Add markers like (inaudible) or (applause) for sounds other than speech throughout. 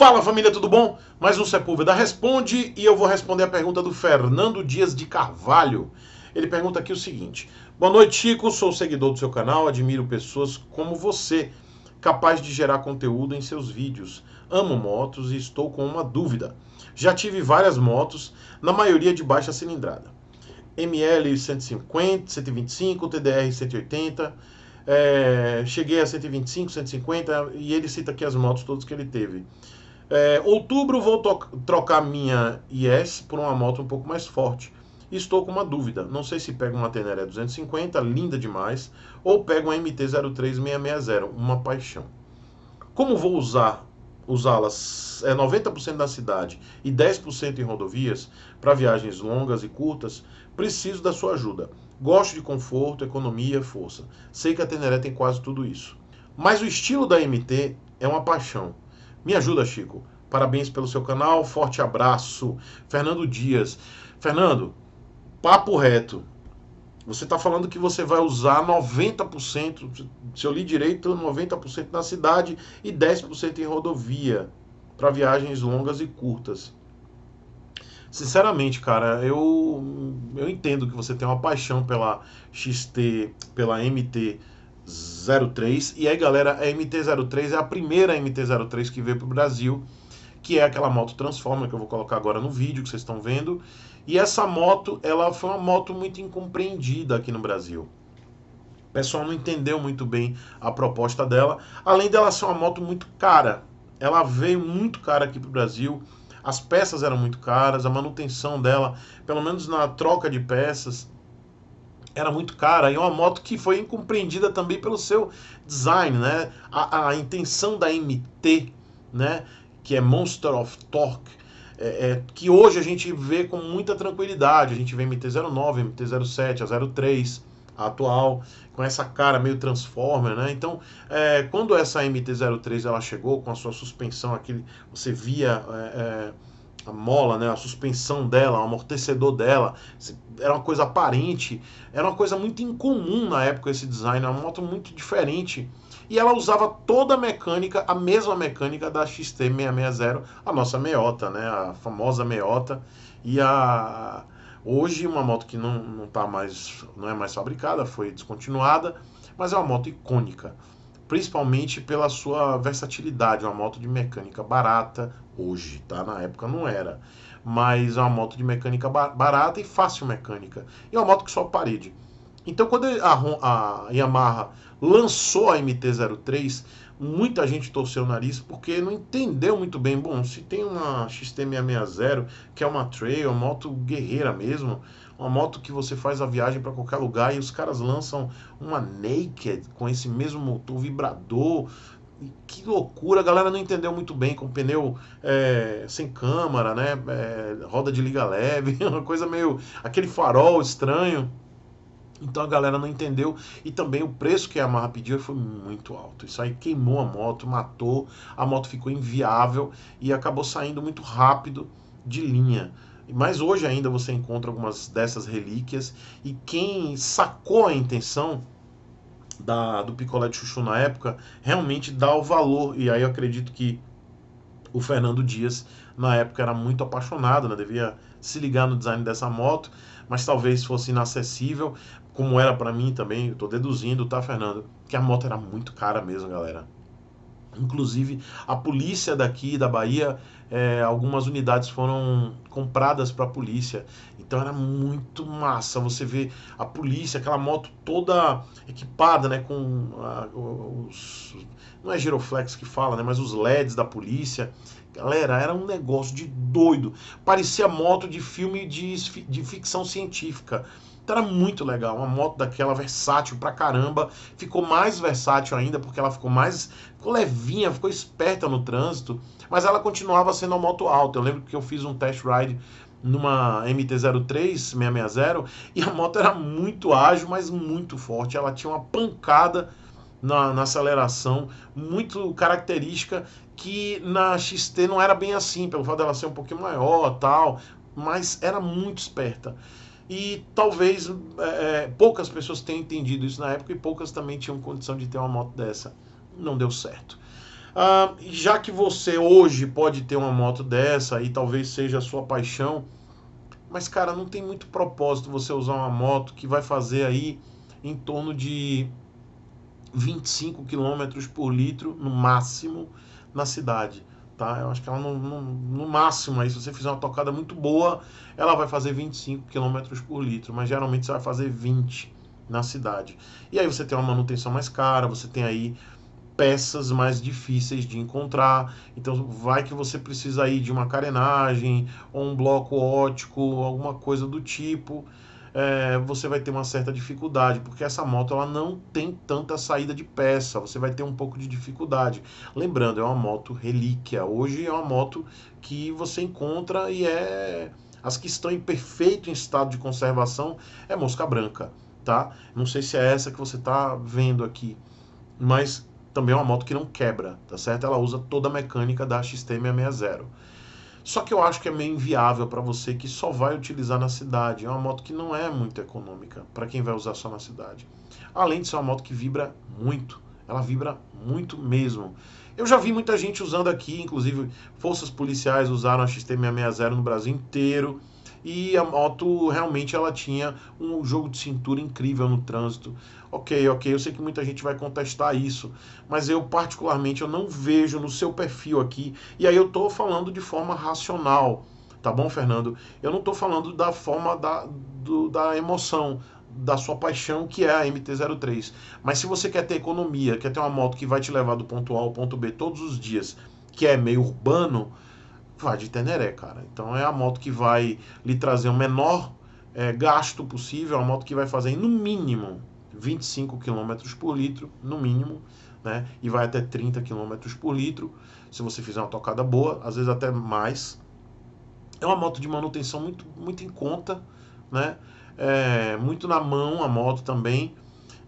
Fala família, tudo bom? Mais um Sepúlveda Responde e eu vou responder a pergunta do Fernando Dias de Carvalho. Ele pergunta aqui o seguinte: Boa noite, Chico. Sou seguidor do seu canal, admiro pessoas como você, capaz de gerar conteúdo em seus vídeos. Amo motos e estou com uma dúvida. Já tive várias motos, na maioria de baixa cilindrada. ML 150, 125, TDR 180. É, cheguei a 125, 150 e ele cita aqui as motos todas que ele teve. É, outubro vou trocar minha IS por uma moto um pouco mais forte. Estou com uma dúvida. Não sei se pego uma Teneré 250, linda demais, ou pego uma MT-03660, uma paixão. Como vou usar usá-las é 90% na cidade e 10% em rodovias para viagens longas e curtas, preciso da sua ajuda. Gosto de conforto, economia, força. Sei que a Teneré tem quase tudo isso. Mas o estilo da MT é uma paixão. Me ajuda, Chico. Parabéns pelo seu canal. Forte abraço. Fernando Dias. Fernando, papo reto. Você está falando que você vai usar 90%, se eu li direito, 90% na cidade e 10% em rodovia para viagens longas e curtas. Sinceramente, cara, eu, eu entendo que você tem uma paixão pela XT, pela MT MT-03. E aí, galera, a MT-03 é a primeira MT-03 que veio para o Brasil, que é aquela moto Transformer que eu vou colocar agora no vídeo que vocês estão vendo. E essa moto, ela foi uma moto muito incompreendida aqui no Brasil. O pessoal não entendeu muito bem a proposta dela, além dela ser uma moto muito cara. Ela veio muito cara aqui para o Brasil, as peças eram muito caras, a manutenção dela, pelo menos na troca de peças, era muito cara e é uma moto que foi incompreendida também pelo seu design, né? A, a intenção da MT, né? Que é Monster of Torque, é, é, que hoje a gente vê com muita tranquilidade. A gente vê MT-09, MT-07, a 03 a atual, com essa cara meio Transformer, né? Então, é, quando essa MT-03 ela chegou com a sua suspensão, aquele, você via é, é, a mola, né, a suspensão dela, o amortecedor dela, era uma coisa aparente, era uma coisa muito incomum na época esse design, uma moto muito diferente. E ela usava toda a mecânica, a mesma mecânica da XT660, a nossa meiota, né, a famosa meiota. E a hoje uma moto que não, não tá mais não é mais fabricada, foi descontinuada, mas é uma moto icônica principalmente pela sua versatilidade. Uma moto de mecânica barata hoje, tá? Na época não era, mas é uma moto de mecânica barata e fácil mecânica. E é uma moto que só parede. Então, quando a, a Yamaha lançou a MT-03, muita gente torceu o nariz porque não entendeu muito bem. Bom, se tem uma XT660, que é uma trail, uma moto guerreira mesmo, uma moto que você faz a viagem para qualquer lugar e os caras lançam uma naked com esse mesmo motor vibrador. Que loucura, a galera não entendeu muito bem, com pneu é, sem câmara, né? É, roda de liga leve, (laughs) uma coisa meio. aquele farol estranho. Então a galera não entendeu e também o preço que a Yamaha pediu foi muito alto. Isso aí queimou a moto, matou, a moto ficou inviável e acabou saindo muito rápido de linha. Mas hoje ainda você encontra algumas dessas relíquias e quem sacou a intenção da, do picolé de chuchu na época realmente dá o valor. E aí eu acredito que o Fernando Dias na época era muito apaixonado, né? devia se ligar no design dessa moto, mas talvez fosse inacessível, como era para mim também. Eu tô deduzindo, tá, Fernando? Que a moto era muito cara mesmo, galera. Inclusive, a polícia daqui da Bahia, é, algumas unidades foram compradas para a polícia. Então era muito massa você ver a polícia, aquela moto toda equipada, né? Com a, ah, os. Não é giroflex que fala, né? Mas os LEDs da polícia. Galera, era um negócio de doido. Parecia moto de filme de, de ficção científica. Então era muito legal. Uma moto daquela versátil pra caramba. Ficou mais versátil ainda, porque ela ficou mais. Ficou levinha, ficou esperta no trânsito. Mas ela continuava sendo uma moto alta. Eu lembro que eu fiz um test ride numa MT-03 660 e a moto era muito ágil, mas muito forte. Ela tinha uma pancada na, na, aceleração, muito característica que na XT não era bem assim, pelo fato dela ser um pouquinho maior tal, mas era muito esperta. E talvez é, é, poucas pessoas tenham entendido isso na época e poucas também tinham condição de ter uma moto dessa. Não deu certo. Ah, já que você hoje pode ter uma moto dessa e talvez seja a sua paixão, mas cara, não tem muito propósito você usar uma moto que vai fazer aí em torno de 25 km por litro no máximo na cidade. Tá? Eu acho que ela no, no, no, máximo, aí, se você fizer uma tocada muito boa, ela vai fazer 25 km por litro, mas geralmente você vai fazer 20 na cidade. E aí você tem uma manutenção mais cara, você tem aí peças mais difíceis de encontrar. Então vai que você precisa aí de uma carenagem, ou um bloco ótico, alguma coisa do tipo é, você vai ter uma certa dificuldade, porque essa moto ela não tem tanta saída de peça, você vai ter um pouco de dificuldade. Lembrando, é uma moto relíquia. Hoje é uma moto que você encontra e é as que estão em perfeito estado de conservação é mosca branca, tá? Não sei se é essa que você está vendo aqui, mas também é uma moto que não quebra, tá certo? Ela usa toda a mecânica da XT660. Só que eu acho que é meio inviável para você que só vai utilizar na cidade. É uma moto que não é muito econômica para quem vai usar só na cidade. Além de ser uma moto que vibra muito, ela vibra muito mesmo. Eu já vi muita gente usando aqui, inclusive forças policiais usaram a XT660 no Brasil inteiro e a moto realmente ela tinha um jogo de cintura incrível no trânsito. Ok, ok, eu sei que muita gente vai contestar isso, mas eu particularmente eu não vejo no seu perfil aqui, e aí eu estou falando de forma racional, tá bom, Fernando? Eu não estou falando da forma da, do, da emoção, da sua paixão, que é a MT-03. Mas se você quer ter economia, quer ter uma moto que vai te levar do ponto A ao ponto B todos os dias, que é meio urbano, vai de Teneré, cara. Então é a moto que vai lhe trazer o menor é, gasto possível, é a moto que vai fazer no mínimo 25 km por litro, no mínimo, né? E vai até 30 km por litro, se você fizer uma tocada boa, às vezes até mais. É uma moto de manutenção muito, muito em conta, né? É, muito na mão a moto também.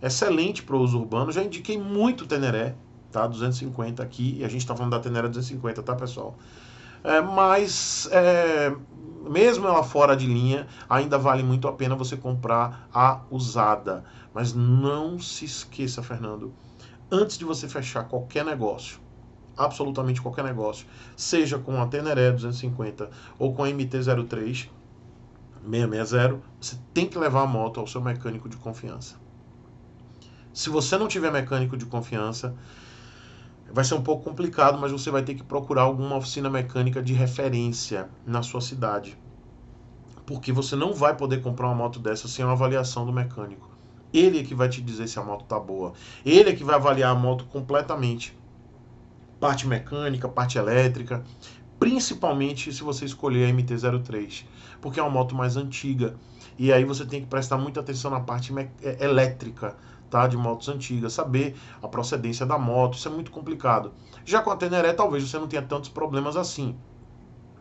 Excelente para uso urbano. Já indiquei muito Teneré, tá? 250 aqui. E a gente está falando da Teneré 250, tá, pessoal? é, mas é, mesmo ela fora de linha, ainda vale muito a pena você comprar a usada. Mas não se esqueça, Fernando, antes de você fechar qualquer negócio, absolutamente qualquer negócio, seja com a Teneré 250 ou com a MT-03 660, você tem que levar a moto ao seu mecânico de confiança. Se você não tiver mecânico de confiança, vai ser um pouco complicado, mas você vai ter que procurar alguma oficina mecânica de referência na sua cidade. Porque você não vai poder comprar uma moto dessa sem uma avaliação do mecânico. Ele é que vai te dizer se a moto tá boa. Ele é que vai avaliar a moto completamente. Parte mecânica, parte elétrica, principalmente se você escolher a MT-03, porque é uma moto mais antiga. E aí você tem que prestar muita atenção na parte é, elétrica, tá? De motos antigas, saber a procedência da moto, isso é muito complicado. Já com a Teneré, talvez você não tenha tantos problemas assim,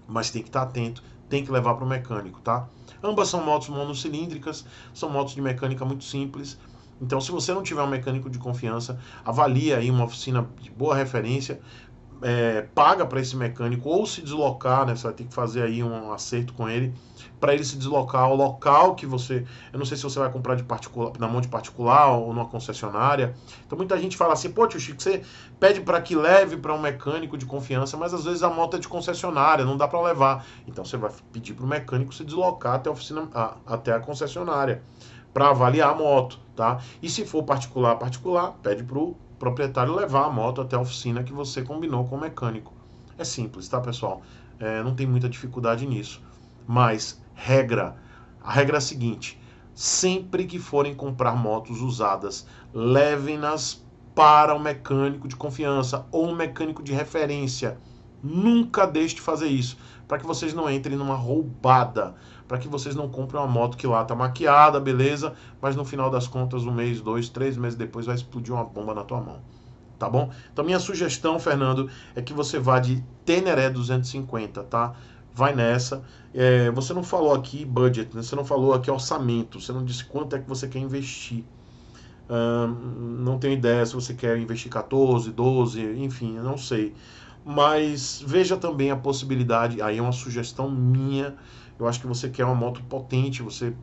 mas tem que estar atento, tem que levar para o mecânico, tá? Ambas são motos monocilíndricas, são motos de mecânica muito simples. Então, se você não tiver um mecânico de confiança, avalie aí uma oficina de boa referência é, paga para esse mecânico ou se deslocar, né? Você vai ter que fazer aí um acerto com ele para ele se deslocar ao local que você. Eu não sei se você vai comprar de particular, na mão de particular ou numa concessionária. Então muita gente fala assim, pô, tio Chico, você pede para que leve para um mecânico de confiança, mas às vezes a moto é de concessionária, não dá para levar. Então você vai pedir para o mecânico se deslocar até a oficina, a, até a concessionária para avaliar a moto, tá? E se for particular particular, pede para o proprietário levar a moto até a oficina que você combinou com o mecânico. É simples, tá, pessoal? É, não tem muita dificuldade nisso. Mas, regra: a regra é a seguinte. Sempre que forem comprar motos usadas, levem-nas para o mecânico de confiança ou um mecânico de referência. Nunca deixe de fazer isso, para que vocês não entrem numa roubada para que vocês não comprem uma moto que lá tá maquiada, beleza, mas no final das contas, um mês, dois, três meses depois vai explodir uma bomba na tua mão. Tá bom? Então minha sugestão, Fernando, é que você vá de Teneré 250, tá? vai nessa. É, você não falou aqui budget, né? você não falou aqui orçamento, você não disse quanto é que você quer investir. Hum, não tenho ideia se você quer investir 14, 12, enfim, não sei. Mas veja também a possibilidade, aí é uma sugestão minha, eu acho que você quer uma moto potente, você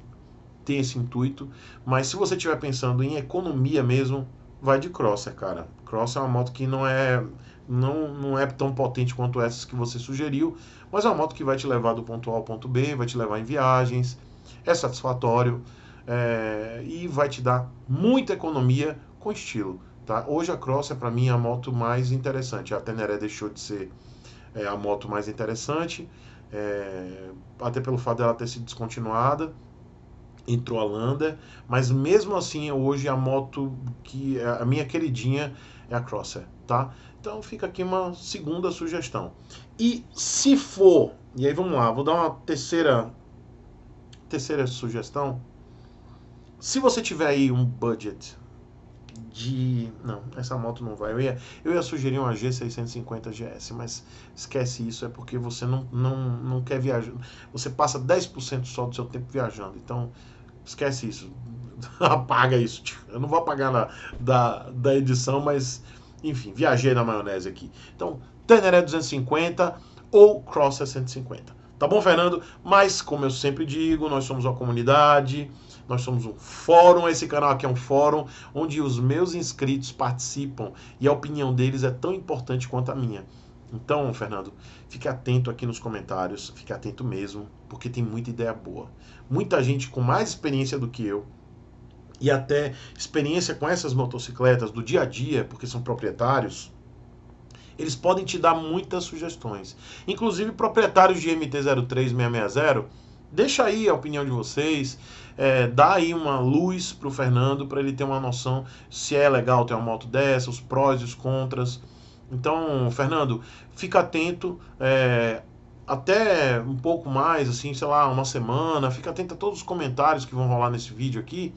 tem esse intuito, mas se você estiver pensando em economia mesmo, vai de Crosser, cara. Crosser é uma moto que não é não, não é tão potente quanto essas que você sugeriu, mas é uma moto que vai te levar do ponto A ao ponto B, vai te levar em viagens, é satisfatório é, e vai te dar muita economia com estilo. Tá? Hoje a Crosser para mim é a moto mais interessante. A Teneré deixou de ser é, a moto mais interessante é, até pelo fato dela ter sido descontinuada. Entrou a Lander, mas mesmo assim hoje a moto que é a minha queridinha é a Crosser, tá? Então fica aqui uma segunda sugestão. E se for, e aí vamos lá, vou dar uma terceira terceira sugestão. Se você tiver aí um budget de. Não, essa moto não vai. Eu ia, eu ia sugerir uma G650 GS, mas esquece isso, é porque você não, não, não quer viajar. Você passa 10% só do seu tempo viajando, então esquece isso. (laughs) Apaga isso. Eu não vou apagar na, da, da edição, mas enfim, viajei na maionese aqui. Então, Teneré 250 ou Cross 650. Tá bom, Fernando? Mas, como eu sempre digo, nós somos uma comunidade. Nós somos um fórum, esse canal aqui é um fórum onde os meus inscritos participam e a opinião deles é tão importante quanto a minha. Então, Fernando, fique atento aqui nos comentários, fique atento mesmo, porque tem muita ideia boa. Muita gente com mais experiência do que eu e até experiência com essas motocicletas do dia a dia, porque são proprietários. Eles podem te dar muitas sugestões. Inclusive, proprietários de MT-03660, deixa aí a opinião de vocês é, dá aí uma luz para o Fernando para ele ter uma noção se é legal ter uma moto dessa, os prós e os contras. Então, Fernando, fica atento. É, até um pouco mais, assim, sei lá, uma semana. Fica atento a todos os comentários que vão rolar nesse vídeo aqui,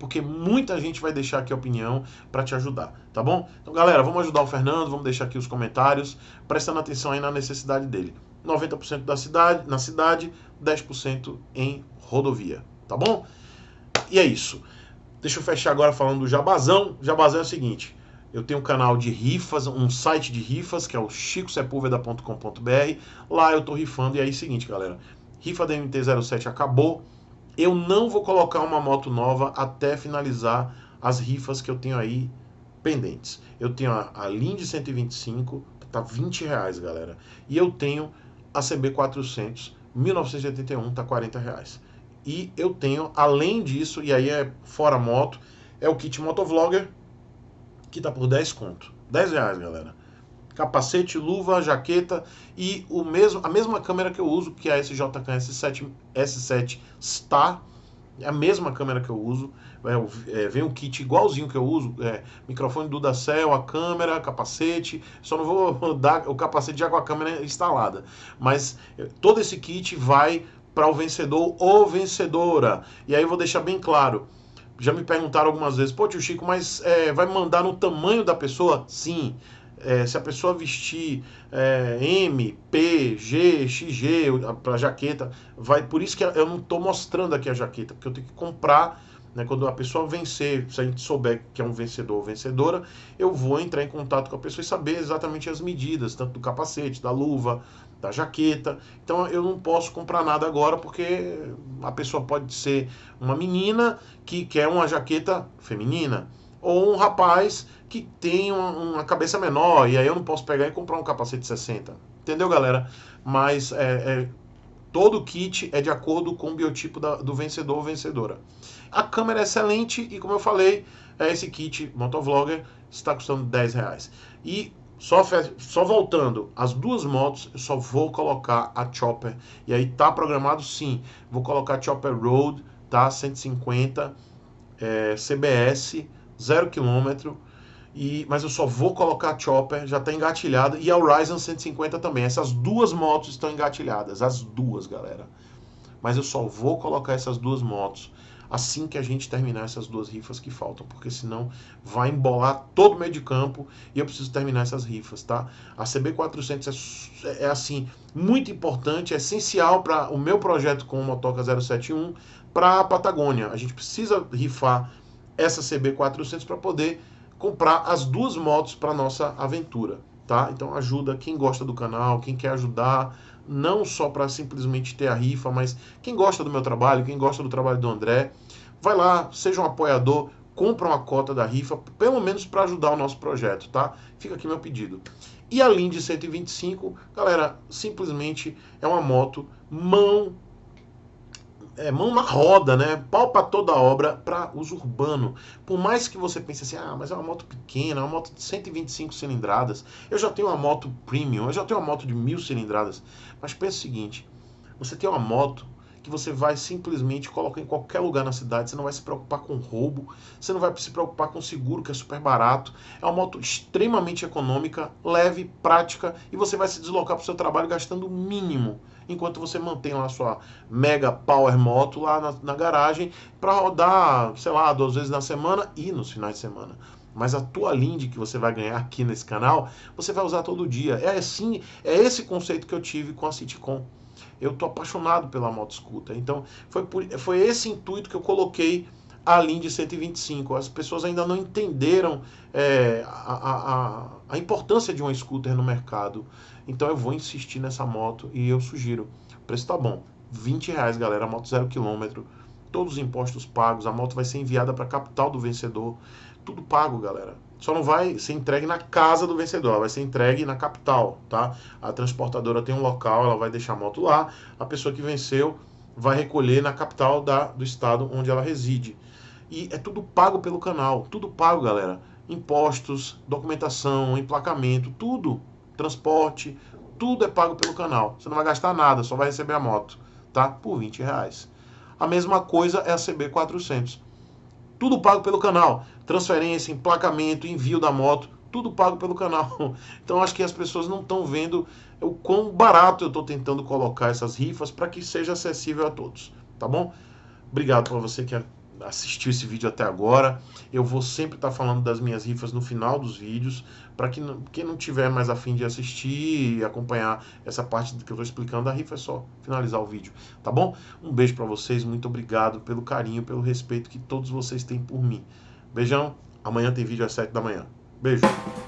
porque muita gente vai deixar aqui a opinião para te ajudar, tá bom? Então, galera, vamos ajudar o Fernando, vamos deixar aqui os comentários, prestando atenção aí na necessidade dele. 90% da cidade, na cidade, 10% em rodovia tá bom? E é isso. Deixa eu fechar agora falando do Jabazão. Jabazão é o seguinte: eu tenho um canal de rifas, um site de rifas, que é o chicosepulveda.com.br. Lá eu tô rifando, e é aí é o seguinte, galera. Rifa da MT-07 acabou. Eu não vou colocar uma moto nova até finalizar as rifas que eu tenho aí pendentes. Eu tenho a, a Lindy 125, que tá 20 reais, galera. E eu tenho a CB400 1981, tá 40 reais. E eu tenho, além disso, e aí é fora moto, é o kit motovlogger, que tá por 10 conto. 10 reais, galera. Capacete, luva, jaqueta e o mesmo, a mesma câmera que eu uso, que é a SJK S7, S7 Star. É a mesma câmera que eu uso. É, é, vem um kit igualzinho que eu uso. É, microfone do Dacel, a câmera, capacete. Só não vou (laughs) dar o capacete já com a câmera instalada. Mas é, todo esse kit vai para o vencedor ou vencedora. E aí eu vou deixar bem claro. Já me perguntaram algumas vezes, pô, tio Chico, mas é, vai mandar no tamanho da pessoa? Sim. É, se a pessoa vestir é, M, P, G, XG para jaqueta, vai. Por isso que eu não estou mostrando aqui a jaqueta, porque eu tenho que comprar. Né, quando a pessoa vencer, se a gente souber que é um vencedor ou vencedora, eu vou entrar em contato com a pessoa e saber exatamente as medidas, tanto do capacete, da luva, da jaqueta. Então eu não posso comprar nada agora porque a pessoa pode ser uma menina que quer uma jaqueta feminina ou um rapaz que tem uma, uma cabeça menor e aí eu não posso pegar e comprar um capacete 60. Entendeu, galera? Mas é, é, todo kit é de acordo com o biotipo da, do vencedor ou vencedora. A câmera é excelente e, como eu falei, é esse kit Motovlogger está custando 10 reais. E só, só voltando, as duas motos eu só vou colocar a Chopper. E aí tá programado sim. Vou colocar a Chopper Road, tá? 150 é, CBS, 0 km. E, mas eu só vou colocar a Chopper, já tá engatilhada. E a Horizon 150 também. Essas duas motos estão engatilhadas. As duas, galera. Mas eu só vou colocar essas duas motos assim que a gente terminar essas duas rifas que faltam, porque senão vai embolar todo o meio de campo e eu preciso terminar essas rifas, tá? A CB400 é, é, é assim, muito importante, é essencial para o meu projeto com o Motoca 071 para a Patagônia. A gente precisa rifar essa CB400 para poder comprar as duas motos para nossa aventura, tá? Então ajuda quem gosta do canal, quem quer ajudar não só para simplesmente ter a rifa, mas quem gosta do meu trabalho, quem gosta do trabalho do André, vai lá, seja um apoiador, compra uma cota da rifa, pelo menos para ajudar o nosso projeto, tá? Fica aqui meu pedido. E a Lindy 125, galera, simplesmente é uma moto mão é, mão na roda, né? Pau para toda obra para uso urbano. Por mais que você pense assim, ah, mas é uma moto pequena, é uma moto de 125 cilindradas. Eu já tenho uma moto premium, eu já tenho uma moto de mil cilindradas. Mas pensa o seguinte: você tem uma moto que você vai simplesmente colocar em qualquer lugar na cidade. Você não vai se preocupar com roubo, você não vai se preocupar com seguro, que é super barato. É uma moto extremamente econômica, leve, prática e você vai se deslocar para o seu trabalho gastando o mínimo enquanto você mantém lá a sua mega power moto lá na, na garagem para rodar, sei lá, duas vezes na semana e nos finais de semana. Mas a tua lead que você vai ganhar aqui nesse canal, você vai usar todo dia. É assim, é esse conceito que eu tive com a Citicom. Eu tô apaixonado pela moto escuta. Então, foi, por, foi esse intuito que eu coloquei além de 125. As pessoas ainda não entenderam é, a, a, a importância de um scooter no mercado. Então eu vou insistir nessa moto e eu sugiro. O preço tá bom. 20 reais, galera. A moto zero quilômetro. Todos os impostos pagos. A moto vai ser enviada para a capital do vencedor. Tudo pago, galera. Só não vai ser entregue na casa do vencedor, vai ser entregue na capital, tá? A transportadora tem um local, ela vai deixar a moto lá. A pessoa que venceu vai recolher na capital da, do estado onde ela reside. E é tudo pago pelo canal, tudo pago, galera. Impostos, documentação, emplacamento, tudo, transporte, tudo é pago pelo canal. Você não vai gastar nada, só vai receber a moto, tá? Por 20 reais. A mesma coisa é a CB400. Tudo pago pelo canal. Transferência, emplacamento, envio da moto, tudo pago pelo canal. (laughs) Então acho que as pessoas não estão vendo o quão barato eu estou tentando colocar essas rifas para que seja acessível a todos, tá bom? Obrigado para você que assistiu esse vídeo até agora. Eu vou sempre estar tá falando das minhas rifas no final dos vídeos, para que não, quem não tiver mais afim de assistir e acompanhar essa parte que eu estou explicando da rifa, é só finalizar o vídeo, tá bom? Um beijo para vocês, muito obrigado pelo carinho, pelo respeito que todos vocês têm por mim. Beijão, amanhã tem vídeo às 7 da manhã. Beijo.